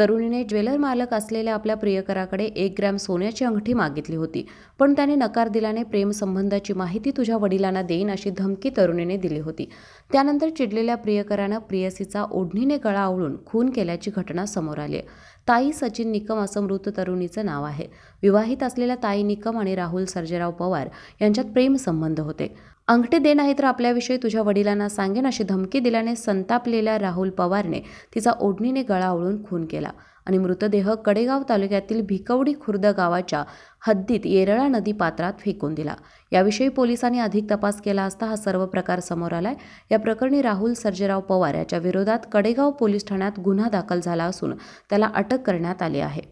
तरुणीने ज्वेलर मालक असलेल्या आपल्या प्रियकराकडे एक ग्रॅम सोन्याची अंगठी मागितली होती पण त्याने नकार दिल्याने प्रेमसंबंधाची माहिती तुझ्या वडिलांना देईन अशी धमकी तरुणीने दिली होती त्यानंतर चिडलेल्या प्रियकरानं प्रियसीचा ओढणीने गळा आवळून खून केल्याची घटना समोर आली ताई सचिन निकम असं मृत तरुणीचं नाव आहे विवाहित असलेल्या ताई निकम आणि राहुल सर्जेराव पवार यांच्यात प्रेमसंबंध होते अंगठे दे नाही तर आपल्याविषयी तुझ्या वडिलांना सांगेन अशी धमकी दिल्याने संतापलेल्या राहुल पवारने तिचा ओढणीने गळा आवळून खून केला आणि मृतदेह कडेगाव तालुक्यातील भिकवडी खुर्द गावाच्या हद्दीत येरळा नदी पात्रात फेकून दिला याविषयी पोलिसांनी अधिक तपास केला असता हा सर्व प्रकार समोर आलाय या प्रकरणी राहुल सर्जेराव पवार याच्या विरोधात कडेगाव पोलीस ठाण्यात गुन्हा दाखल झाला असून त्याला अटक करण्यात आली आहे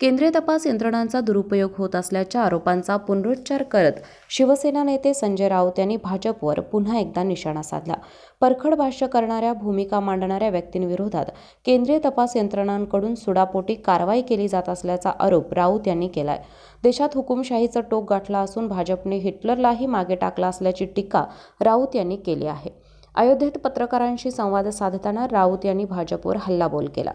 केंद्रीय तपास यंत्रणांचा दुरुपयोग होत असल्याच्या आरोपांचा पुनरुच्चार करत शिवसेना नेते संजय राऊत यांनी भाजपवर पुन्हा एकदा निशाणा साधला परखड भाष्य करणाऱ्या भूमिका मांडणाऱ्या व्यक्तींविरोधात केंद्रीय तपास यंत्रणांकडून सुडापोटी कारवाई केली जात असल्याचा आरोप राऊत यांनी केलाय देशात हुकुमशाहीचं टोक गाठला असून भाजपने हिटलरलाही मागे टाकला असल्याची टीका राऊत यांनी केली आहे अयोध्येत पत्रकारांशी संवाद साधताना राऊत यांनी भाजपवर हल्लाबोल केला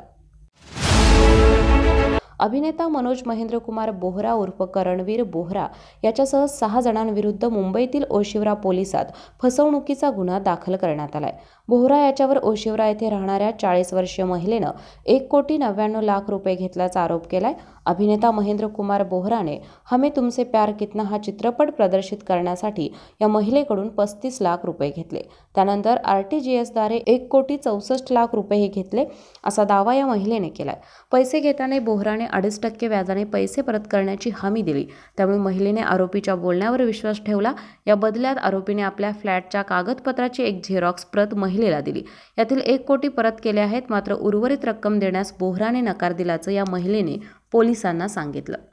अभिनेता मनोज महेंद्रकुमार बोहरा उर्फ करणवीर बोहरा याच्यासह सहा जणांविरुद्ध मुंबईतील ओशिवरा पोलिसात फसवणुकीचा गुन्हा दाखल करण्यात आलाय बोहरा याच्यावर ओशिवरा येथे राहणाऱ्या चाळीस वर्षीय महिलेनं एक कोटी नव्याण्णव लाख रुपये घेतल्याचा आरोप केलाय अभिनेता महेंद्रकुमार बोहराने हमे तुमसे प्यार कितना हा चित्रपट प्रदर्शित करण्यासाठी या महिलेकडून पस्तीस लाख रुपये घेतले त्यानंतर आर टी जी एसद्वारे एक कोटी चौसष्ट लाख रुपयेही घेतले असा दावा या महिलेने केलाय पैसे घेताना बोहराने बँकेने अडीच टक्के व्याजाने पैसे परत करण्याची हमी दिली त्यामुळे महिलेने आरोपीच्या बोलण्यावर विश्वास ठेवला या बदल्यात आरोपीने आपल्या फ्लॅटच्या कागदपत्राची एक झेरॉक्स प्रत महिलेला दिली यातील एक कोटी परत केले आहेत मात्र उर्वरित रक्कम देण्यास बोहराने नकार दिल्याचं या महिलेने पोलिसांना सांगितलं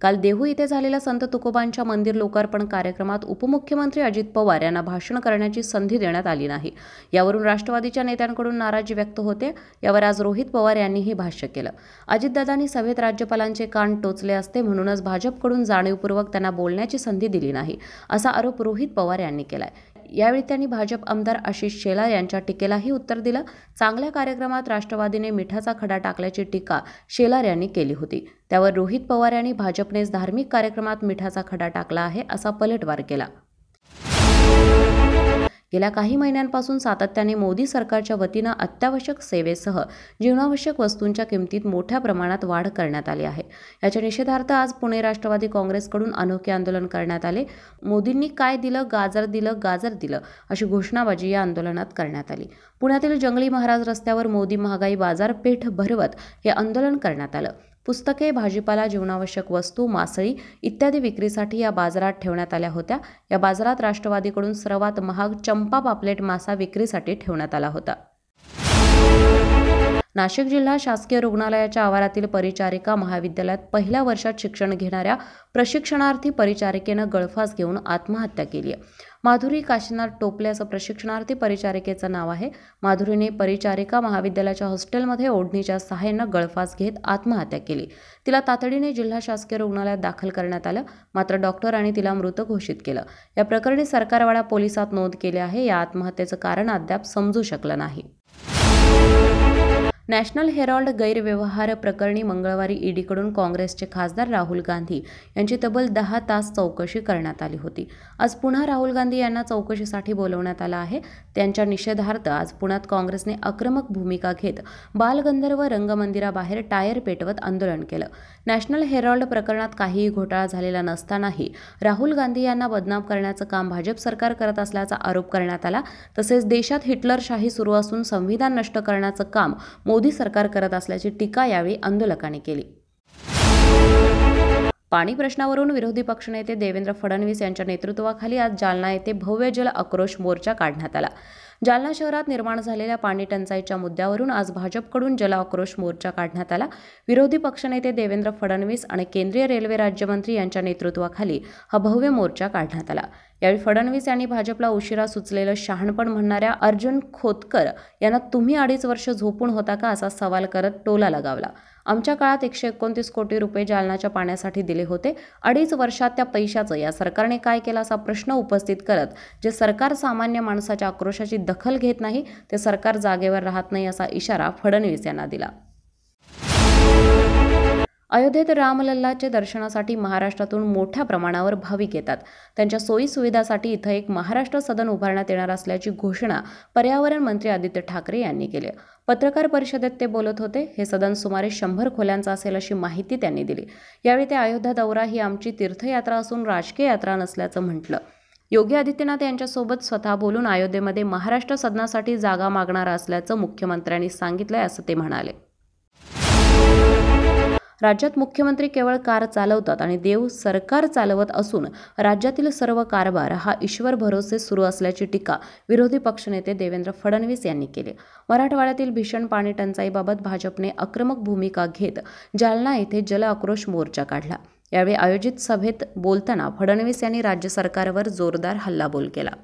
काल देहू इथे झालेल्या संत तुकोबांच्या मंदिर लोकार्पण कार्यक्रमात उपमुख्यमंत्री अजित पवार यांना भाषण करण्याची संधी देण्यात आली नाही यावरून राष्ट्रवादीच्या नेत्यांकडून नाराजी व्यक्त होते यावर आज रोहित पवार यांनीही भाष्य केलं अजितदादांनी सभेत राज्यपालांचे कान टोचले असते म्हणूनच भाजपकडून जाणीवपूर्वक त्यांना बोलण्याची संधी दिली नाही असा आरोप रोहित पवार यांनी केलाय यावेळी त्यांनी भाजप आमदार आशिष शेलार यांच्या टीकेलाही उत्तर दिलं चांगल्या कार्यक्रमात राष्ट्रवादीने मिठाचा खडा टाकल्याची टीका शेलार यांनी केली होती त्यावर रोहित पवार यांनी भाजपनेच धार्मिक कार्यक्रमात मिठाचा खडा टाकला आहे असा पलटवार केला गेल्या काही महिन्यांपासून सातत्याने मोदी सरकारच्या वतीनं अत्यावश्यक सेवेसह जीवनावश्यक वस्तूंच्या किमतीत मोठ्या प्रमाणात वाढ करण्यात आली आहे याच्या निषेधार्थ आज पुणे राष्ट्रवादी काँग्रेसकडून अनोखे आंदोलन करण्यात आले मोदींनी काय दिलं गाजर दिलं गाजर दिलं अशी घोषणाबाजी या आंदोलनात करण्यात आली पुण्यातील जंगली महाराज रस्त्यावर मोदी महागाई बाजारपेठ भरवत हे आंदोलन करण्यात आलं पुस्तके भाजीपाला जीवनावश्यक वस्तू मासळी इत्यादी विक्रीसाठी या बाजारात ठेवण्यात आल्या होत्या या बाजारात राष्ट्रवादीकडून सर्वात महाग चंपा पापलेट मासा विक्रीसाठी ठेवण्यात आला होता नाशिक जिल्हा शासकीय रुग्णालयाच्या आवारातील परिचारिका महाविद्यालयात पहिल्या वर्षात शिक्षण घेणाऱ्या प्रशिक्षणार्थी परिचारिकेनं गळफास घेऊन आत्महत्या केली आहे माधुरी काशीनाथ टोपले असं प्रशिक्षणार्थी परिचारिकेचं नाव आहे माधुरीने परिचारिका महाविद्यालयाच्या हॉस्टेलमध्ये ओढणीच्या सहाय्यानं गळफास घेत आत्महत्या केली तिला तातडीने जिल्हा शासकीय रुग्णालयात दाखल करण्यात आलं मात्र डॉक्टरांनी तिला मृत घोषित केलं या प्रकरणी सरकारवाडा पोलिसात नोंद केली आहे या आत्महत्येचं कारण अद्याप समजू शकलं नाही नॅशनल हेरॉल्ड गैरव्यवहार प्रकरणी मंगळवारी ईडीकडून काँग्रेसचे खासदार राहुल गांधी यांची तब्बल दहा तास चौकशी करण्यात आली होती आज पुन्हा राहुल गांधी यांना चौकशीसाठी बोलवण्यात आलं आहे त्यांच्या निषेधार्थ आज पुण्यात काँग्रेसने आक्रमक भूमिका घेत बालगंधर्व रंगमंदिराबाहेर टायर पेटवत आंदोलन केलं नॅशनल हेरॉल्ड प्रकरणात काहीही घोटाळा झालेला नसतानाही राहुल गांधी यांना बदनाम करण्याचं काम भाजप सरकार करत असल्याचा आरोप करण्यात आला तसेच देशात हिटलरशाही सुरू असून संविधान नष्ट करण्याचं काम मोदी सरकार करत असल्याची टीका यावेळी आंदोलकांनी केली पाणी प्रश्नावरून विरोधी पक्षनेते देवेंद्र फडणवीस यांच्या नेतृत्वाखाली आज जालना येथे भव्य जल आक्रोश मोर्चा काढण्यात आला जालना शहरात निर्माण झालेल्या पाणी टंचाईच्या मुद्द्यावरून आज भाजपकडून जल आक्रोश मोर्चा काढण्यात आला विरोधी पक्षनेते देवेंद्र फडणवीस आणि केंद्रीय रेल्वे राज्यमंत्री यांच्या नेतृत्वाखाली हा भव्य मोर्चा काढण्यात आला यावेळी फडणवीस यांनी भाजपला उशिरा सुचलेलं शहाणपण म्हणणाऱ्या अर्जुन खोतकर यांना तुम्ही अडीच वर्ष झोपून होता का असा सवाल करत टोला लगावला आमच्या काळात एकशे एकोणतीस कोटी रुपये जालनाच्या पाण्यासाठी दिले होते अडीच वर्षात त्या पैशाचं या सरकारने काय केलं असा प्रश्न उपस्थित करत जे सरकार सामान्य माणसाच्या आक्रोशाची दखल घेत नाही ते सरकार जागेवर राहत नाही असा इशारा फडणवीस यांना दिला अयोध्येत रामलल्लाचे दर्शनासाठी महाराष्ट्रातून मोठ्या प्रमाणावर भाविक येतात त्यांच्या सोयी सुविधासाठी इथं एक महाराष्ट्र सदन उभारण्यात येणार असल्याची घोषणा पर्यावरण मंत्री आदित्य ठाकरे यांनी केली पत्रकार परिषदेत ते बोलत होते हे सदन सुमारे शंभर खोल्यांचं असेल अशी माहिती त्यांनी दिली यावेळी ते अयोध्या दौरा ही आमची तीर्थयात्रा असून राजकीय यात्रा नसल्याचं म्हटलं योगी आदित्यनाथ यांच्यासोबत स्वतः बोलून अयोध्येमध्ये महाराष्ट्र सदनासाठी जागा मागणार असल्याचं मुख्यमंत्र्यांनी सांगितलंय असं ते म्हणाले राज्यात मुख्यमंत्री केवळ कार चालवतात आणि देव सरकार चालवत असून राज्यातील सर्व कारभार हा ईश्वर भरोसे सुरू असल्याची टीका विरोधी पक्षनेते देवेंद्र फडणवीस यांनी केली मराठवाड्यातील भीषण पाणी टंचाईबाबत भाजपने आक्रमक भूमिका घेत जालना येथे जल आक्रोश मोर्चा काढला यावेळी आयोजित सभेत बोलताना फडणवीस यांनी राज्य सरकारवर जोरदार हल्लाबोल केला